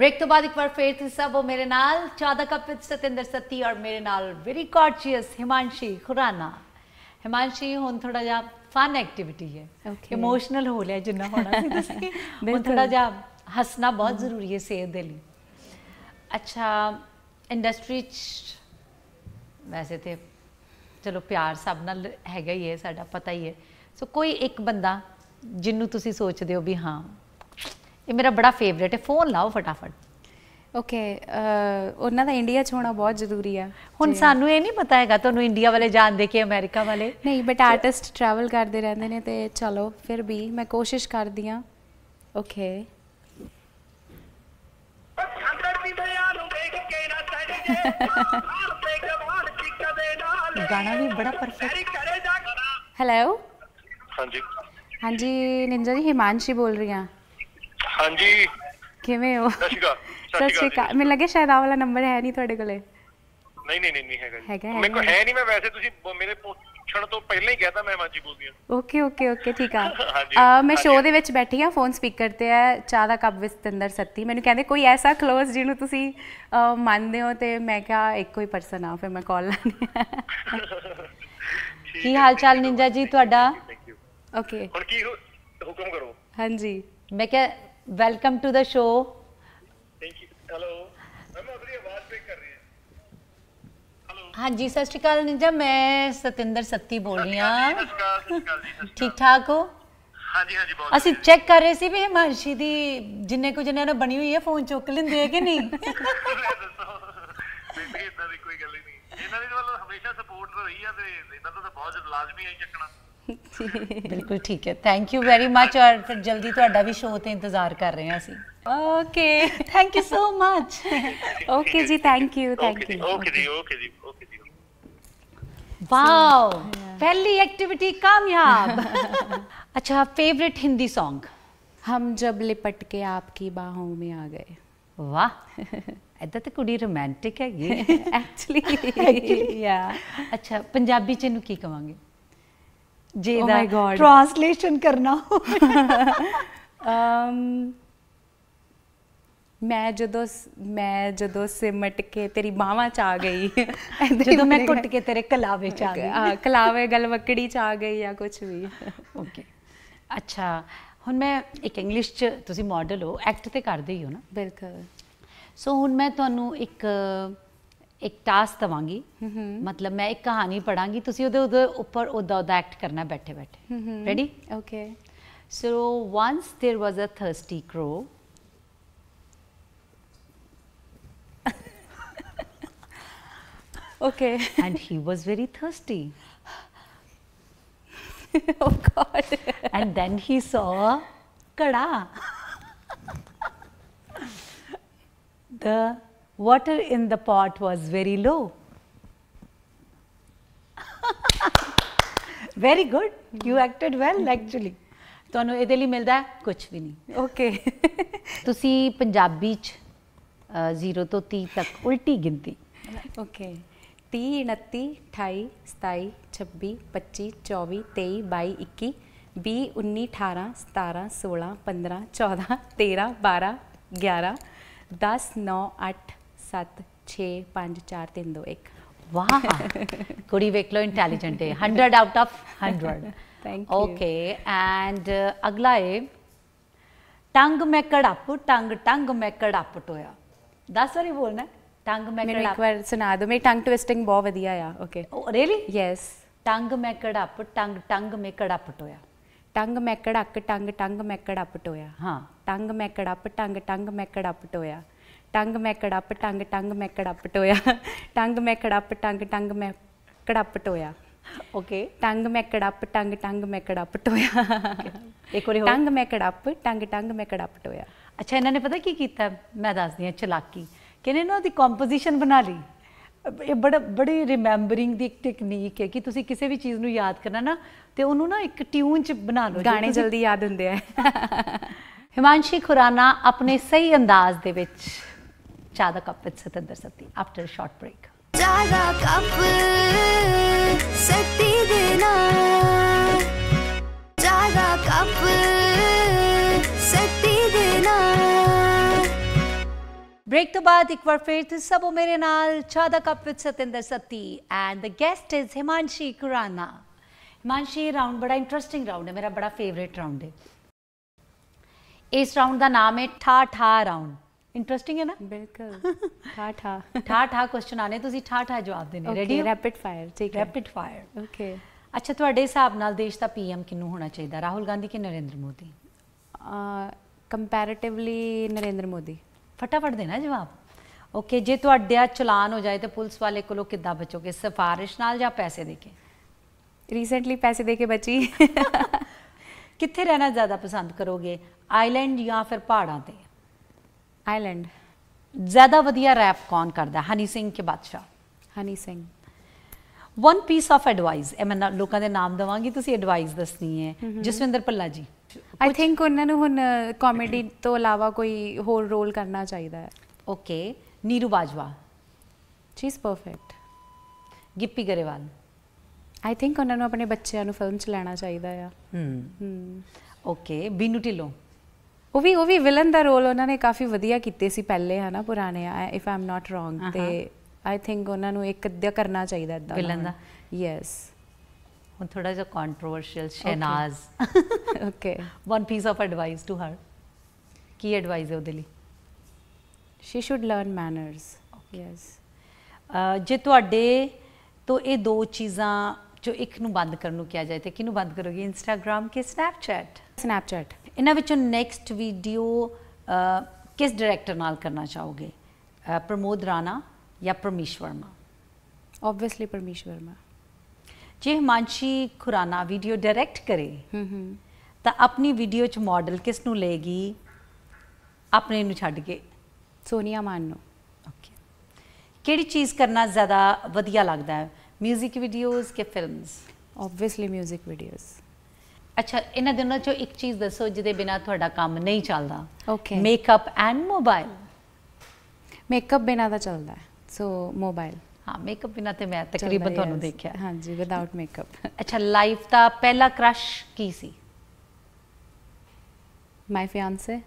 Break ਤੋਂ ਬਾਅਦ ਇੱਕ ਵਾਰ ਫੇਰ ਤੁਸੀਂ ਸਭ ਉਹ ਮੇਰੇ ਨਾਲ ਚਾਦਾ ਕੱਪ ਵਿੱਚ ਸਤਿੰਦਰ ਸੱਤੀ ਔਰ ਮੇਰੇ ਨਾਲ ਵੈਰੀ ਕਾਰਚੀਅਸ ਹਿਮਾਂਸ਼ੀ ਖੁਰਾਨਾ ਹਿਮਾਂਸ਼ੀ ਹੁਣ ਥੋੜਾ ਜਿਹਾ ਫਨ ਐਕਟੀਵਿਟੀ ਹੈ ਇਮੋਸ਼ਨਲ ਹੋ ਲਿਆ ਜਿੰਨਾ ਹੋਣਾ ਸੀ ਤੁਸੀਂ ਹੁਣ ਥੋੜਾ ਜਿਹਾ ਹੱਸਣਾ ਬਹੁਤ ਜ਼ਰੂਰੀ ਹੈ ਸਿਹਤ ਦੇ ਲਈ ਅੱਛਾ ਇੰਡਸਟਰੀ ਚ ਵੈਸੇ ਤੇ ਚਲੋ ਪਿਆਰ ਸਭ ਨਾਲ ਹੈਗਾ ਹੀ ਹੈ ਸਾਡਾ ਪਤਾ ਹੀ ਹੈ ਸੋ ਕੋਈ ਇੱਕ ਬੰਦਾ ਜਿੰਨੂੰ ਤੁਸੀਂ ਸੋਚਦੇ ਹੋ ਵੀ ਹਾਂ ये मेरा बड़ा फेवरेट है फ़ोन ਲਾਓ ਫਟਾਫਟ ਓਕੇ ਉਹਨਾਂ ਦਾ ਇੰਡੀਆ ਚ ਹੋਣਾ ਬਹੁਤ ਜ਼ਰੂਰੀ ਆ ਹੁਣ ਸਾਨੂੰ ਇਹ ਨਹੀਂ ਪਤਾ ਹੈਗਾ ਤੁਹਾਨੂੰ ਇੰਡੀਆ ਵਾਲੇ ਜਾਣਦੇ ਕਿ ਅਮਰੀਕਾ ਵਾਲੇ ਨਹੀਂ ਬਟ ਆਰਟਿਸਟ ਟਰੈਵਲ ਕਰਦੇ ਰਹਿੰਦੇ ਨੇ ਤੇ ਚਲੋ ਫਿਰ ਵੀ ਮੈਂ ਕੋਸ਼ਿਸ਼ ਕਰਦੀ ਆ ਓਕੇ गाना भी बड़ा परफेक्ट हेलो हाँ जी हाँ जी निंजा जी हिमांशी बोल रही हैं ਹਾਂਜੀ ਕਿਵੇਂ ਹੋ ਸਤਿ ਸ਼੍ਰੀ ਅਕਾਲ ਸਤਿ ਸ਼੍ਰੀ ਅਕਾਲ ਮੈਨੂੰ ਲੱਗੇ ਸ਼ਾਇਦ ਆ ਵਾਲਾ ਨੰਬਰ ਹੈ ਨਹੀਂ ਤੁਹਾਡੇ ਕੋਲੇ ਨਹੀਂ ਨਹੀਂ ਨਹੀਂ ਹੈਗਾ ਹੈਗਾ ਮੇਰੇ ਕੋਲ ਹੈ ਨਹੀਂ ਮੈਂ ਵੈਸੇ ਤੁਸੀਂ ਮੇਰੇ ਪੁੱਛਣ ਤੋਂ ਪਹਿਲਾਂ ਹੀ ਕਹਿਤਾ ਮੈਂ ਮਾਜੀ ਬੋਲਦੀ ਹਾਂ ਓਕੇ ਓਕੇ ਓਕੇ ਠੀਕ ਆ ਮੈਂ ਸ਼ੋਅ ਦੇ ਵਿੱਚ ਬੈਠੀ ਆ ਫੋਨ ਸਪੀਕਰ ਤੇ ਆ ਚਾਹ ਦਾ ਕੱਪ ਵਿੱਚ ਤਿੰਦਰ ਸੱਤੀ ਮੈਨੂੰ ਕਹਿੰਦੇ ਕੋਈ ਐਸਾ ক্লোਜ਼ ਜਿਹਨੂੰ ਤੁਸੀਂ ਮੰਨਦੇ ਹੋ ਤੇ ਮੈਂ ਕਿਹਾ ਇੱਕੋ ਹੀ ਪਰਸਨ ਆ ਫਿਰ ਮੈਂ ਕਾਲ ਲਾਣੀ ਕੀ ਹਾਲ ਚਾਲ ਨਿੰਜਾ ਜੀ ਤੁਹਾਡਾ ਓਕੇ ਹੁਣ ਕੀ ਹੁਕਮ ਕਰੋ ਹਾਂਜੀ ਮੈਂ ਕਿਹਾ welcome to the show hello हाँ जी सत श्रीकाल निंजा मैं सतिंदर सत्ती बोल रही हाँ ठीक ठाक हो ਅਸੀਂ ਚੈੱਕ ਕਰ ਰਹੇ ਸੀ ਵੀ ਹਿਮਾਂਸ਼ੀ ਦੀ ਜਿੰਨੇ ਕੁ ਜਿੰਨਾਂ ਨਾਲ ਬਣੀ ਹੋਈ ਹੈ ਫੋਨ ਚੁੱਕ ਲੈਂਦੇ ਆ ਕਿ ਨਹੀਂ ਇਦਾਂ ਦੀ ਕੋਈ ਗੱਲ ਨਹੀਂ ਇਹਨਾਂ ਦੀ ਵੱਲੋਂ ਹਮੇਸ਼ਾ ਸਪੋਰਟ ਰਹੀ ਆ ਤੇ ਇਹਨਾਂ ਦਾ ਤਾਂ ਬਹੁਤ ਲਾਜ਼ਮੀ ਹੈ ਚੱਕਣਾ ਬਿਲਕੁਲ ठीक है थैंक यू वेरी मच और ਫਿਰ ਜਲਦੀ ਤੁਹਾਡਾ ਵੀ ਸ਼ੋਅ ਤੇ ਇੰਤਜ਼ਾਰ ਕਰ ਰਹੇ ਹਾਂ ਅਸੀਂ okay thank you so much okay ਜੀ thank you thank you wow पहली एक्टिविटी कामयाब अच्छा फेवरेट हिंदी सॉन्ग हम जब लिपट के आपकी बाहों में आ गए वाह ऐसा तो कुड़ी रोमांटिक है ये एक्चुअली या अच्छा पंजाबी चनू की कहेंगे ਜੀ ਦਾ ਟ੍ਰਾਂਸਲੇਸ਼ਨ ਕਰਨਾ ਅਮ ਮੈਂ ਜਦੋਂ ਮੈਂ ਜਦੋਂ ਸਿਮਟ ਕੇ ਤੇਰੀ ਬਾਹਾਂ ਚ ਆ ਗਈ ਜਦੋਂ ਮੈਂ ਟੁੱਟ ਕੇ ਤੇਰੇ ਕਲਾਵੇ ਚ ਆ ਗਈ ਹਾਂ ਕਲਾਵੇ ਵਕੜੀ ਚ ਆ ਗਈ ਜਾਂ ਕੁਝ ਵੀ ਓਕੇ ਅੱਛਾ ਹੁਣ ਮੈਂ ਇੱਕ ਇੰਗਲਿਸ਼ ਚ ਤੁਸੀਂ ਮਾਡਲ ਹੋ ਐਕਟ ਤੇ ਕਰਦੇ ਹੀ ਹੋ ਨਾ ਬਿਲਕੁਲ ਸੋ ਹੁਣ ਮੈਂ ਤੁਹਾਨੂੰ ਇੱਕ ਇੱਕ ਟਾਸਕ ਦਵਾਂਗੀ ਮਤਲਬ ਮੈਂ ਇੱਕ ਕਹਾਣੀ ਪੜਾਂਗੀ ਤੁਸੀਂ ਉਹਦੇ ਉਹਦੇ ਉੱਪਰ ਉਹਦਾ ਉਹਦਾ ਐਕਟ ਕਰਨਾ ਬੈਠੇ ਬੈਠੇ ready okay so once there was a thirsty crow Okay. and he was very thirsty. oh God. and then he saw kada. the water in the pot was very low. Very good you acted well actually ਤੁਹਾਨੂੰ ਇਹਦੇ ਲਈ ਮਿਲਦਾ ਕੁਝ ਵੀ ਨਹੀਂ okay ਤੁਸੀਂ ਪੰਜਾਬੀ ਚ 0 ਤੋਂ 30 ਤੱਕ ਉਲਟੀ ਗਿਣਤੀ ਓਕੇ 30 29 28 27 26 25 24 23 22 21 20 19 18 17 16 15 14 13 12 11 10 9 8 7 6 5 4 3 2 1 वाह कुड़ी देख लो इंटेलिजेंट है 100 आउट ऑफ 100 ओके एंड अगला है टंग में कड़प टंग टंग में कड़प टोया 10 बार बोलना टंग में मैंने एक बार सुना दो मेरी टंग ट्विस्टिंग बहुत बढ़िया या ओके रियली यस टंग में कड़प टंग टंग में कड़प टोया टंग में कड़क टंग टंग में कड़प टोया हाँ। टंग में कड़प टंग टंग में कड़प ਟੰਗ ਮੈਂ ਕੜੱਪ ਟੰਗ ਟੰਗ ਮੈਂ ਕੜੱਪ ਟੋਇਆ ਟੰਗ ਮੈਂ ਕੜੱਪ ਟੰਗ ਟੰਗ ਮੈਂ ਕੜੱਪ ਟੋਇਆ ਓਕੇ ਟੰਗ ਮੈਂ ਕੜੱਪ ਟੰਗ ਟੰਗ ਮੈਂ ਕੜੱਪ ਟੋਇਆ ਇੱਕ ਵਾਰੀ ਹੋਰ ਟੰਗ ਮੈਂ ਕੜੱਪ ਟੰਗ ਟੰਗ ਮੈਂ ਕੜੱਪ ਟੋਇਆ ਅੱਛਾ ਇਹਨਾਂ ਨੇ ਪਤਾ ਕੀ ਕੀਤਾ ਮੈਂ ਦੱਸਦੀ ਹਾਂ ਚਲਾਕੀ ਕਿਨੇ ਨੂੰ ਦੀ ਕੰਪੋਜੀਸ਼ਨ ਬਣਾ ਲਈ ਇਹ ਬੜਾ ਬੜੀ ਰਿਮੈਂਬਰਿੰਗ ਦੀ ਇੱਕ ਟੈਕਨੀਕ ਹੈ ਕਿ ਤੁਸੀਂ ਕਿਸੇ ਵੀ ਚੀਜ਼ ਨੂੰ ਯਾਦ ਕਰਨਾ ਨਾ ਤੇ ਉਹਨੂੰ ਨਾ ਇੱਕ ਟਿਊਨ ਚ ਬਣਾ ਲਓ ਗਾਣੇ ਜਲਦੀ ਯਾਦ ਹੁੰਦੇ ਆ ਹਿਮਾਂਸ਼ੀ ਖੁਰਾਨਾ ਆਪਣੇ ਸਹੀ ਅੰਦਾਜ਼ ਦੇ ਵਿੱਚ Chada Cup with Satinder Sati after a short break. Break तो बाद एक बार फिर सब मेरे नाल चादा cup with Satinder Satti and the guest is Himanshi Khurana Himanshi round बड़ा इंटरेस्टिंग राउंड है मेरा बड़ा फेवरेट राउंड है इस राउंड का नाम है ठा ठा राउंड इंटरेस्टिंग है ना बिल्कुल ठा ठा ठा क्वेश्चन आने ਤੁਸੀਂ ਠਾ ਠਾ ਜਵਾਬ ਦੇਣੇ ਰੈਡੀ ਰੈਪਿਡ ਫਾਇਰ ਠੀਕ ਹੈ ਰੈਪਿਡ ਫਾਇਰ ਓਕੇ ਅੱਛਾ ਤੁਹਾਡੇ ਹਿਸਾਬ ਨਾਲ ਦੇਸ਼ ਦਾ ਪੀਐਮ ਕਿੰਨੂੰ ਹੋਣਾ ਚਾਹੀਦਾ ਰਾਹੁਲ ਗਾਂਧੀ ਕਿ ਨਰਿੰਦਰ ਮੋਦੀ ਕੰਪੈਰੀਟਿਵਲੀ ਨਰਿੰਦਰ ਮੋਦੀ ਫਟਾਫਟ ਦੇਣਾ ਜਵਾਬ ਓਕੇ ਜੇ ਤੁਹਾਡਾ ਚਲਾਨ ਹੋ ਜਾਏ ਤਾਂ ਪੁਲਿਸ ਵਾਲੇ ਕੋਲੋਂ ਕਿੱਦਾਂ ਬਚੋਗੇ ਸਿਫਾਰਿਸ਼ ਨਾਲ ਜਾਂ ਪੈਸੇ ਦੇ ਕੇ ਰੀਸੈਂਟਲੀ ਪੈਸੇ ਦੇ ਕੇ ਬਚੀ ਕਿੱਥੇ ਰਹਿਣਾ ਜ਼ਿਆਦਾ ਪਸੰਦ ਕਰੋਗੇ ਆਈਲੈਂਡ ਜਾਂ ਫਿਰ ਪਹਾੜਾਂ ਤੇ आईलैंड ज्यादा वधिया रैप कौन करता हनी सिंह के Badshah Honey Singh one piece of advice ए मैं ना, लोगों के नाम देवगी तुसी एडवाइस दसनी है जसविंदर भला जी आई थिंक उन्होंने हुन कॉमेडी तो अलावा कोई होर रोल करना चाहिए है okay Neeru Bajwa she perfect Gippy Grewal I think उन्होंने अपने बच्चों फिल्म च लैना चाहिए है hmm. Okay hmm. Binnu Dhillon ਉਹ ਵੀ ਉਹ ਵੀ ਵਿਲਨ ਦਾ ਰੋਲ ਉਹਨਾਂ ਨੇ ਕਾਫੀ ਵਧੀਆ ਕੀਤੇ ਸੀ ਪਹਿਲੇ ਹਨਾ ਪੁਰਾਣੇ ਆ ਇਫ ਆਮ ਨਾਟ ਰੋਂਗ ਤੇ ਆਈ ਥਿੰਕ ਉਹਨਾਂ ਨੂੰ ਇੱਕ ਅੱਧਾ ਕਰਨਾ ਚਾਹੀਦਾ ਇਦਾਂ ਵਿਲਨ ਦਾ ਯੈਸ ਹੁਣ ਥੋੜਾ ਜਿਹਾ controversial Shehnaaz okay one piece of advice to her ਕੀ ਐਡਵਾਈਸ ਹੈ ਉਹਦੇ ਲਈ she should learn manners yes ਜੇ ਤੁਹਾਡੇ ਤੋਂ ਇਹ ਦੋ ਚੀਜ਼ਾਂ ਜੋ ਇੱਕ ਨੂੰ ਬੰਦ ਕਰਨ ਨੂੰ ਕਿਹਾ ਜਾਏ ਤੇ ਕਿਹਨੂੰ ਬੰਦ ਕਰੋਗੇ ਇੰਸਟਾਗ੍ਰam ਕੇ ਸਨੈਪਚੈਟ ਸਨੈਪਚੈਟ ਇਹਨਾਂ ਵਿੱਚੋਂ ਨੈਕਸਟ ਵੀਡੀਓ ਕਿਸ ਡਾਇਰੈਕਟਰ ਨਾਲ ਕਰਨਾ ਚਾਹੋਗੇ ਪ੍ਰਮੋਦ ਰਾਣਾ ਜਾਂ ਪਰਮੇਸ਼ ਵਰਮਾ ਆਬਵੀਅਸਲੀ ਪਰਮੇਸ਼ ਵਰਮਾ ਜੇ ਹਮਾਂਸ਼ੀ ਖੁਰਾਨਾ ਵੀਡੀਓ ਡਾਇਰੈਕਟ ਕਰੇ ਹੂੰ ਹੂੰ ਤਾਂ ਆਪਣੀ ਵੀਡੀਓ 'ਚ ਮਾਡਲ ਕਿਸ ਨੂੰ ਲਏਗੀ ਆਪਣੇ ਨੂੰ ਛੱਡ ਕੇ ਸੋਨੀਆ ਮਾਨ ਨੂੰ ਓਕੇ ਕਿਹੜੀ ਚੀਜ਼ ਕਰਨਾ ਜ਼ਿਆਦਾ ਵਧੀਆ ਲੱਗਦਾ ਹੈ 뮤직 ਵੀਡੀਓਜ਼ ਕਿ ਫਿਲਮਸ ਆਬਵੀਅਸਲੀ 뮤직 ਵੀਡੀਓਜ਼ ਅੱਛਾ ਇਹਨਾਂ ਦੋਨਾਂ ਚੋਂ ਇੱਕ ਚੀਜ਼ ਦੱਸੋ ਜਿਹਦੇ ਬਿਨਾ ਤੁਹਾਡਾ ਕੰਮ ਨਹੀਂ ਚੱਲਦਾ okay makeup and mobile makeup ਬਿਨਾ ਤਾਂ ਚੱਲਦਾ ਸੋ ਮੋਬਾਈਲ ਹਾਂ ਮੇਕਅਪ ਬਿਨਾ ਤੇ ਮੈਂ ਤਕਰੀਬਨ ਤੁਹਾਨੂੰ ਦੇਖਿਆ ਹਾਂਜੀ ਵਿਦਆਊਟ ਮੇਕਅਪ ਅੱਛਾ ਲਾਈਫ ਦਾ ਪਹਿਲਾ ਕ੍ਰਸ਼ ਕੀ ਸੀ ਮਾਈ ਫਿਆਂਸੇ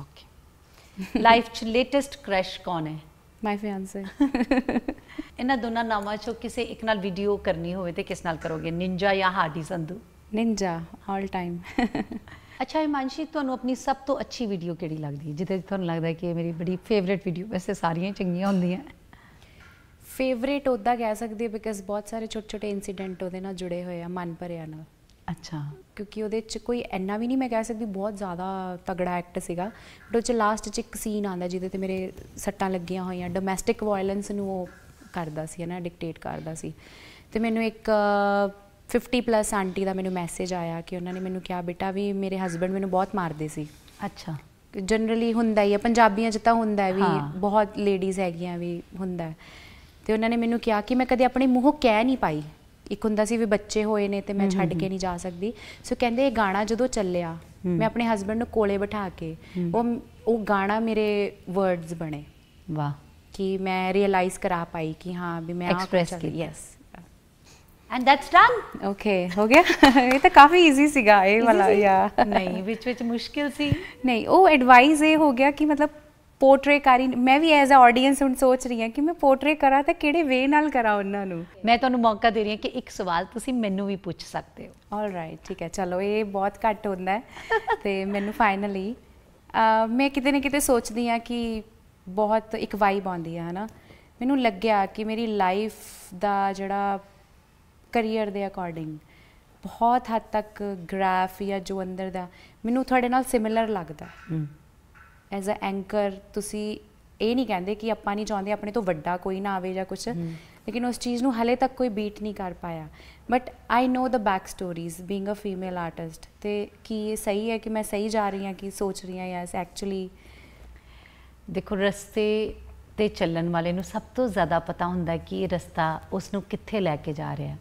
ਓਕੇ ਲਾਈਫ ਚ ਲੇਟੈਸਟ ਕ੍ਰਸ਼ ਕੌਣ ਹੈ ਮਾਈ ਫਿਆਂਸੇ ਇਹਨਾਂ ਦੋਨਾਂ ਨਾਮਾਂ ਚੋਂ ਕਿਸੇ ਇੱਕ ਨਾਲ ਵੀਡੀਓ ਕਰਨੀ ਹੋਵੇ ਤੇ ਕਿਸ ਨਾਲ ਕਰੋਗੇ ਨਿੰਜਾ ਜਾਂ Hardy Sandhu ninja all time ਅੱਛਾ ਇਮਾਨਸ਼ੀ ਤੁਹਾਨੂੰ ਆਪਣੀ ਸਭ ਤੋਂ ਅੱਛੀ ਵੀਡੀਓ ਕਿਹੜੀ ਲੱਗਦੀ ਹੈ ਜਿੱਦੇ ਤੁਹਾਨੂੰ ਲੱਗਦਾ ਹੈ ਕਿ ਇਹ ਮੇਰੀ ਬੜੀ ਫੇਵਰਿਟ ਵੀਡੀਓ ਵੈਸੇ ਸਾਰੀਆਂ ਚੰਗੀਆਂ ਹੁੰਦੀਆਂ ਫੇਵਰਿਟ ਉਹਦਾ ਕਹਿ ਸਕਦੇ ਬਿਕਾਜ਼ ਬਹੁਤ ਸਾਰੇ ਛੋਟੇ ਛੋਟੇ ਇਨਸੀਡੈਂਟ ਉਹਦੇ ਨਾਲ ਜੁੜੇ ਹੋਏ ਆ ਮਨ ਭਰਿਆ ਨਾਲ ਅੱਛਾ ਕਿਉਂਕਿ ਉਹਦੇ ਚ ਕੋਈ ਐਨਾ ਵੀ ਨਹੀਂ ਮੈਂ ਕਹਿ ਸਕਦੀ ਬਹੁਤ ਜ਼ਿਆਦਾ ਤਗੜਾ ਐਕਟ ਸੀਗਾ ਬਟ ਉਹ ਚ ਲਾਸਟ ਚ ਇੱਕ ਸੀਨ ਆਂਦਾ ਜਿਹਦੇ ਤੇ ਮੇਰੇ ਸੱਟਾਂ ਲੱਗੀਆਂ ਹੋਈਆਂ ਡੋਮੈਸਟਿਕ ਵਾਇਲੈਂਸ ਨੂੰ ਉਹ ਕਰਦਾ ਸੀ ਨਾ ਡਿਕਟੇਟ ਕਰਦਾ ਸੀ ਤੇ ਮੈਨੂੰ ਇੱਕ 50 ਪਲੱਸ ਆਂਟੀ ਦਾ ਮੈਨੂੰ ਮੈਸੇਜ ਆਇਆ ਕਿ ਉਹਨਾਂ ਨੇ ਮੈਨੂੰ ਕਿਹਾ ਬੇਟਾ ਵੀ ਮੇਰੇ ਹਸਬੰਡ ਮੈਨੂੰ ਬਹੁਤ ਮਾਰਦੇ ਸੀ ਅੱਛਾ ਜਨਰਲੀ ਹੁੰਦਾ ਹੀ ਹੈ ਪੰਜਾਬੀਆਂ ਚ ਤਾਂ ਹੁੰਦਾ ਵੀ ਬਹੁਤ ਲੇਡੀਜ਼ ਹੈਗੀਆਂ ਵੀ ਹੁੰਦਾ ਤੇ ਉਹਨਾਂ ਨੇ ਮੈਨੂੰ ਕਿਹਾ ਕਿ ਮੈਂ ਕਦੇ ਆਪਣੇ ਮੂੰਹੋਂ ਕਹਿ ਨਹੀਂ ਪਾਈ ਇੱਕ ਹੁੰਦਾ ਸੀ ਵੀ ਬੱਚੇ ਹੋਏ ਨੇ ਤੇ ਮੈਂ ਛੱਡ ਕੇ ਨਹੀਂ ਜਾ ਸਕਦੀ ਸੋ ਕਹਿੰਦੇ ਇਹ ਗਾਣਾ ਜਦੋਂ ਚੱਲਿਆ ਮੈਂ ਆਪਣੇ ਹਸਬੰਡ ਨੂੰ ਕੋਲੇ ਬਿਠਾ ਕੇ ਉਹ ਉਹ ਗਾਣਾ ਮੇਰੇ ਵਰਡਸ ਬਣੇ ਵਾਹ ਕਿ ਮੈਂ ਰੀਅਲਾਈਜ਼ ਕਰਾ ਪਾਈ ਕਿ ਹਾਂ ਵੀ ਮੈਂ ਐਕਸਪ੍ਰੈਸ ਕੀਤਾ yes and that's done okay ਹੋ ਗਿਆ ਇਹ ਤਾਂ ਕਾਫੀ ਈਜ਼ੀ ਸੀਗਾ ਇਹ ਵਾਲਾ ਯਾ ਨਹੀਂ ਵਿੱਚ ਵਿੱਚ ਮੁਸ਼ਕਿਲ ਸੀ ਨਹੀਂ ਉਹ ਐਡਵਾਈਸ ਇਹ ਹੋ ਗਿਆ ਕਿ ਮਤਲਬ ਪੋਰਟਰੇ ਕਰੀ ਮੈਂ ਵੀ ਐਜ਼ ਅ ਆਡੀਅנס ਹੁਣ ਸੋਚ ਰਹੀ ਹਾਂ ਕਿ ਮੈਂ ਪੋਰਟਰੇ ਕਰਾਂ ਤਾਂ ਕਿਹੜੇ ਵੇ ਨਾਲ ਕਰਾਂ ਉਹਨਾਂ ਨੂੰ ਮੈਂ ਤੁਹਾਨੂੰ ਮੌਕਾ ਦੇ ਰਹੀ ਹਾਂ ਕਿ ਇੱਕ ਸਵਾਲ ਤੁਸੀਂ ਮੈਨੂੰ ਵੀ ਪੁੱਛ ਸਕਦੇ ਹੋ ਆਲ ਰਾਈਟ ਠੀਕ ਹੈ ਚਲੋ ਇਹ ਬਹੁਤ ਘੱਟ ਹੁੰਦਾ ਹੈ ਤੇ ਮੈਨੂੰ ਫਾਈਨਲੀ ਮੈਂ ਕਿਤੇ ਨਾ ਕਿਤੇ ਸੋਚਦੀ ਹਾਂ ਕਿ ਬਹੁਤ ਇੱਕ ਵਾਈਬ ਆਉਂਦੀ ਹੈ ਹਨਾ ਮੈਨੂੰ ਲੱਗਿਆ ਕਿ ਮੇਰੀ ਲਾਈਫ ਦਾ ਜਿਹੜਾ ਕਰੀਅਰ ਦੇ ਅਕੋਰਡਿੰਗ ਬਹੁਤ ਹੱਦ ਤੱਕ ਗ੍ਰਾਫ ਜਾਂ ਜੋ ਅੰਦਰ ਦਾ ਮੈਨੂੰ ਤੁਹਾਡੇ ਨਾਲ ਸਿਮਿਲਰ ਲੱਗਦਾ ਐਜ਼ ਅ ਐਂਕਰ ਤੁਸੀਂ ਇਹ ਨਹੀਂ ਕਹਿੰਦੇ ਕਿ ਆਪਾਂ ਨਹੀਂ ਚਾਹੁੰਦੇ ਆਪਣੇ ਤੋਂ ਵੱਡਾ ਕੋਈ ਨਾ ਆਵੇ ਜਾਂ ਕੁਝ ਲੇਕਿਨ ਉਸ ਚੀਜ਼ ਨੂੰ ਹਲੇ ਤੱਕ ਕੋਈ ਬੀਟ ਨਹੀਂ ਕਰ ਪਾਇਆ but I know the back stories being a female artist ਤੇ ਕੀ ਇਹ ਸਹੀ ਹੈ ਕਿ ਮੈਂ ਸਹੀ ਜਾ ਰਹੀ ਹਾਂ ਕਿ ਸੋਚ ਰਹੀ ਹਾਂ ਯੈਸ ਐਕਚੁਅਲੀ ਦੇਖੋ ਰਸਤੇ ਤੇ ਚੱਲਣ ਵਾਲੇ ਨੂੰ ਸਭ ਤੋਂ ਜ਼ਿਆਦਾ ਪਤਾ ਹੁੰਦਾ ਕਿ ਇਹ ਰਸਤਾ ਉਸ ਨੂੰ ਕਿੱਥੇ ਲੈ ਕੇ ਜਾ ਰਿਹਾ ਹੈ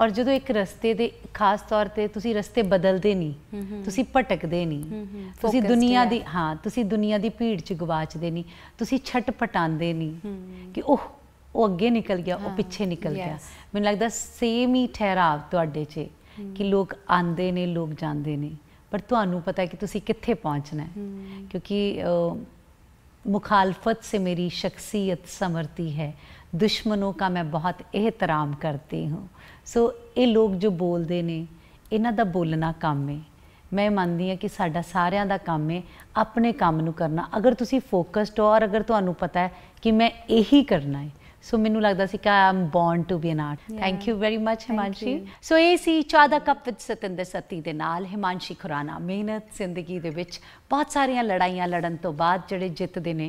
ਔਰ ਜਦੋਂ ਇੱਕ ਰਸਤੇ ਦੇ ਖਾਸ ਤੌਰ ਤੇ ਤੁਸੀਂ ਰਸਤੇ ਬਦਲਦੇ ਨਹੀਂ ਤੁਸੀਂ ਭਟਕਦੇ ਨਹੀਂ ਤੁਸੀਂ ਦੁਨੀਆ ਦੀ ਹਾਂ ਤੁਸੀਂ ਦੁਨੀਆ ਦੀ ਭੀੜ ਚ ਗਵਾਚਦੇ ਨਹੀਂ ਤੁਸੀਂ ਛੱਟ ਪਟਾਉਂਦੇ ਨਹੀਂ ਕਿ ਉਹ ਉਹ ਅੱਗੇ ਨਿਕਲ ਗਿਆ ਉਹ ਪਿੱਛੇ ਨਿਕਲ ਗਿਆ ਮੈਨੂੰ ਲੱਗਦਾ ਸੇਮ ਹੀ ਠਹਿਰਾਵ ਤੁਹਾਡੇ 'ਚ ਕਿ ਲੋਕ ਆਂਦੇ ਨੇ ਲੋਕ ਜਾਂਦੇ ਨੇ ਪਰ ਤੁਹਾਨੂੰ ਪਤਾ ਕਿ ਤੁਸੀਂ ਕਿੱਥੇ ਪਹੁੰਚਣਾ ਹੈ ਕਿਉਂਕਿ मुखालफत से मेरी शख्सियत संवरती है दुश्मनों का मैं बहुत एहतराम करती हूँ ਸੋ ਇਹ ਲੋਕ ਜੋ ਬੋਲਦੇ ਨੇ ਇਹਨਾਂ ਦਾ ਬੋਲਣਾ ਕੰਮ ਹੈ ਮੈਂ ਮੰਨਦੀ ਹਾਂ ਕਿ ਸਾਡਾ ਸਾਰਿਆਂ ਦਾ ਕੰਮ ਹੈ ਆਪਣੇ ਕੰਮ ਨੂੰ ਕਰਨਾ ਅਗਰ ਤੁਸੀਂ ਫੋਕਸਡ ਹੋ ਔਰ ਅਗਰ ਤੁਹਾਨੂੰ ਪਤਾ ਹੈ ਕਿ ਮੈਂ ਇਹੀ ਕਰਨਾ ਹੈ ਸੋ ਮੈਨੂੰ ਲੱਗਦਾ ਸੀ ਕਿ I am born to be an art thank you very much Himanshi so ਇਹ ਸੀ ਚਾਦਾ ਕੱਪ ਵਿਦ ਸਤਿੰਦਰ ਸਤੀ ਦੇ ਨਾਲ ਹਿਮਾਂਸ਼ੀ ਖੁਰਾਨਾ ਮਿਹਨਤ ਜ਼ਿੰਦਗੀ ਦੇ ਵਿੱਚ ਬਹੁਤ ਸਾਰੀਆਂ ਲੜਾਈਆਂ ਲੜਨ ਤੋਂ ਬਾਅਦ ਜਿਹੜੇ ਜਿੱਤਦੇ ਨੇ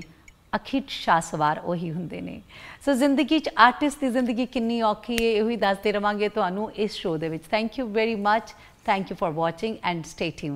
ਅਖੀਰ ਸ਼ਾਸਵਾਰ ਉਹੀ ਹੁੰਦੇ ਨੇ ਸੋ ਜ਼ਿੰਦਗੀ 'ਚ ਆਰਟਿਸਟ ਦੀ ਜ਼ਿੰਦਗੀ ਕਿੰਨੀ ਔਖੀ ਹੈ ਇਹੋ ਹੀ ਦੱਸਦੇ ਰਵਾਂਗੇ ਤੁਹਾਨੂੰ ਇਸ ਸ਼ੋਅ ਦੇ ਵਿੱਚ thank you very much thank you for watching and stay tune